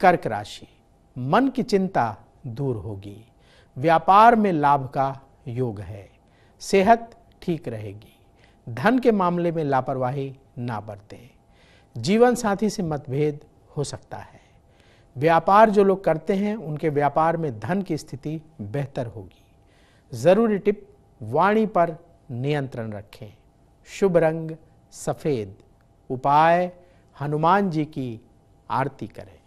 कर्क राशि मन की चिंता दूर होगी व्यापार में लाभ का योग है सेहत ठीक रहेगी धन के मामले में लापरवाही ना बरतें जीवन साथी से मतभेद हो सकता है व्यापार जो लोग करते हैं उनके व्यापार में धन की स्थिति बेहतर होगी ज़रूरी टिप वाणी पर नियंत्रण रखें शुभ रंग सफ़ेद उपाय हनुमान जी की आरती करें